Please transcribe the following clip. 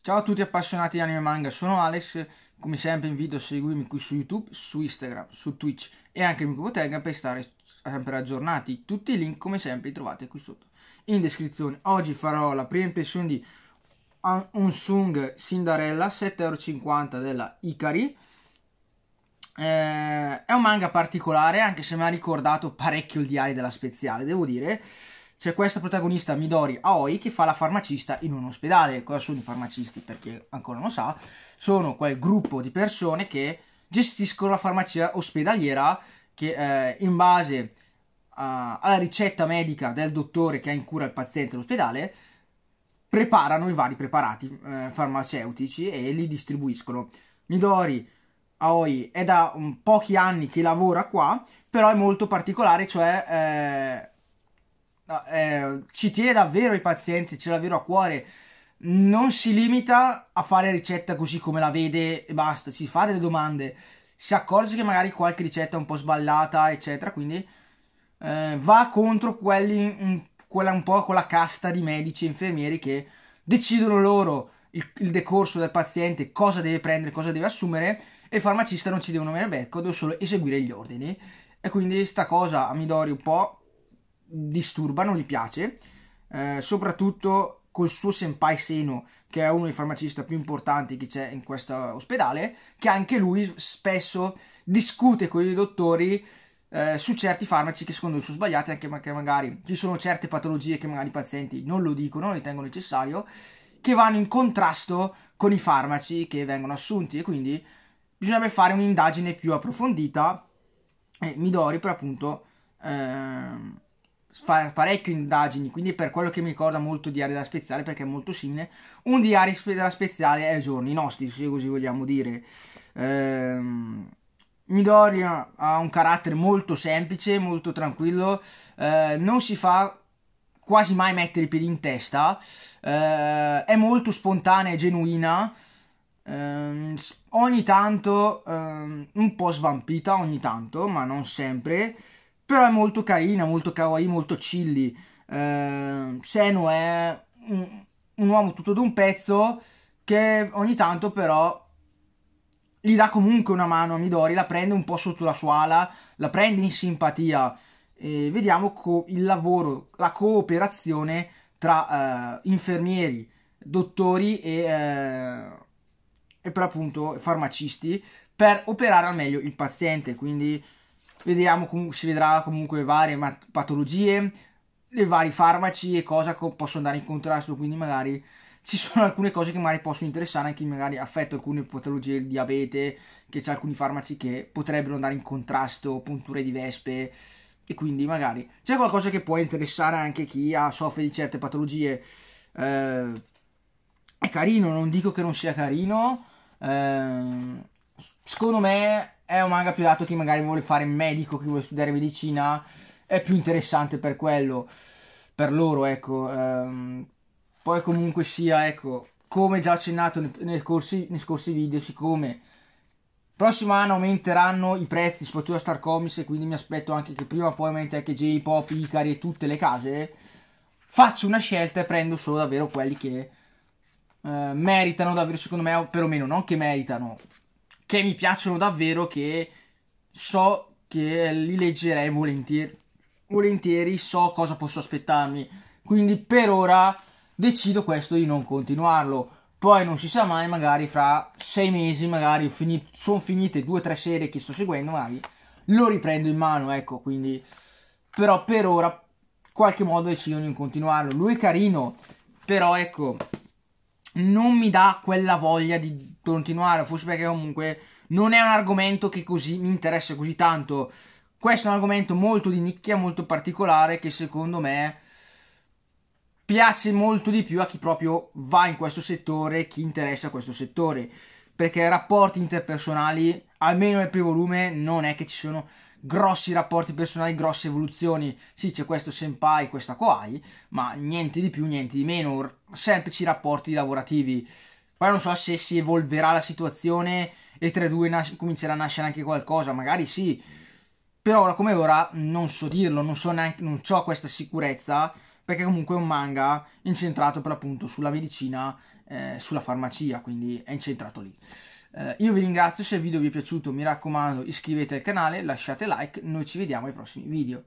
Ciao a tutti appassionati di anime e manga, sono Alex, come sempre invito a seguirmi qui su YouTube, su Instagram, su Twitch e anche Mikubotenga per stare sempre aggiornati. Tutti i link come sempre li trovate qui sotto in descrizione. Oggi farò la prima impressione di Unsung Cinderella 7,50€ della Ikari. Eh, è un manga particolare, anche se mi ha ricordato parecchio il diario della Speziale, devo dire. C'è questa protagonista Midori Aoi che fa la farmacista in un ospedale. Cosa sono i farmacisti? Perché ancora non lo sa, sono quel gruppo di persone che gestiscono la farmacia ospedaliera che eh, in base a, alla ricetta medica del dottore che ha in cura il paziente all'ospedale preparano i vari preparati eh, farmaceutici e li distribuiscono. Midori Aoi è da um, pochi anni che lavora qua, però è molto particolare, cioè eh, eh, ci tiene davvero i pazienti, ce l'ha davvero a cuore. Non si limita a fare ricetta così come la vede e basta, ci fa delle domande, si accorge che magari qualche ricetta è un po' sballata, eccetera, quindi eh, va contro quelli, un, quella, un po' quella casta di medici e infermieri che decidono loro il, il decorso del paziente, cosa deve prendere, cosa deve assumere e il farmacista non ci devono avere becco, devo solo eseguire gli ordini. E quindi sta cosa a Midori un po' disturba, non gli piace, eh, soprattutto col suo senpai Seno, che è uno dei farmacisti più importanti che c'è in questo ospedale, che anche lui spesso discute con i dottori eh, su certi farmaci che secondo lui sono sbagliati, anche perché magari ci sono certe patologie che magari i pazienti non lo dicono, non ritengono necessario, che vanno in contrasto con i farmaci che vengono assunti e quindi bisognerebbe fare un'indagine più approfondita e Midori per appunto ehm, fa parecchie indagini, quindi per quello che mi ricorda molto Diario della Speziale perché è molto simile, un Diario della Speziale è ai giorni nostri, se così vogliamo dire. Ehm, Midori ha un carattere molto semplice, molto tranquillo, eh, non si fa quasi mai mettere i piedi in testa, eh, è molto spontanea e genuina, ehm, ogni tanto ehm, un po' svampita, ogni tanto, ma non sempre, però è molto carina, molto kawaii, molto chilly. Eh, Seno è un, un uomo tutto d'un pezzo che ogni tanto però gli dà comunque una mano a Midori, la prende un po' sotto la sua ala, la prende in simpatia. E vediamo co- il lavoro, la cooperazione tra eh, infermieri, dottori e eh, e per appunto farmacisti per operare al meglio il paziente. Quindi vediamo, si vedrà comunque varie patologie, i vari farmaci e cosa possono andare in contrasto. Quindi magari ci sono alcune cose che magari possono interessare anche chi magari affetto alcune patologie del diabete, che c'è alcuni farmaci che potrebbero andare in contrasto, punture di vespe e quindi magari c'è qualcosa che può interessare anche chi ha, soffre di certe patologie. Eh, è carino, non dico che non sia carino, Ehm, secondo me è un manga più adatto a chi magari vuole fare medico, chi vuole studiare medicina, è più interessante per quello, per loro, ecco. Ehm, poi comunque sia, ecco, come già accennato nei, nei, corsi, nei scorsi video, siccome prossimo anno aumenteranno i prezzi, soprattutto a Star Comics, e quindi mi aspetto anche che prima o poi aumenti anche J-Pop, Icari e tutte le case, faccio una scelta e prendo solo davvero quelli che eh, meritano davvero, secondo me, perlomeno non che meritano, che mi piacciono davvero, che so che li leggerei volentieri. Volentieri so cosa posso aspettarmi. Quindi per ora decido questo di non continuarlo. Poi non si sa mai, magari fra sei mesi, magari fini- sono finite due o tre serie che sto seguendo, magari lo riprendo in mano, ecco, quindi... Però per ora, in qualche modo, decido di non continuarlo. Lui è carino, però ecco, non mi dà quella voglia di continuare, forse perché comunque non è un argomento che così mi interessa così tanto. Questo è un argomento molto di nicchia, molto particolare, che secondo me piace molto di più a chi proprio va in questo settore, chi interessa questo settore, perché rapporti interpersonali, almeno nel primo volume, non è che ci sono grossi rapporti personali, grosse evoluzioni. Sì, c'è questo senpai, questa koai, ma niente di più, niente di meno, semplici rapporti lavorativi. Poi non so se si evolverà la situazione e tra i due nas- comincerà a nascere anche qualcosa, magari sì. Però ora come ora non so dirlo, non so neanche, non ho questa sicurezza, perché comunque è un manga incentrato per l'appunto sulla medicina, eh, sulla farmacia, quindi è incentrato lì. Eh, io vi ringrazio se il video vi è piaciuto, mi raccomando iscrivetevi al canale, lasciate like, noi ci vediamo ai prossimi video.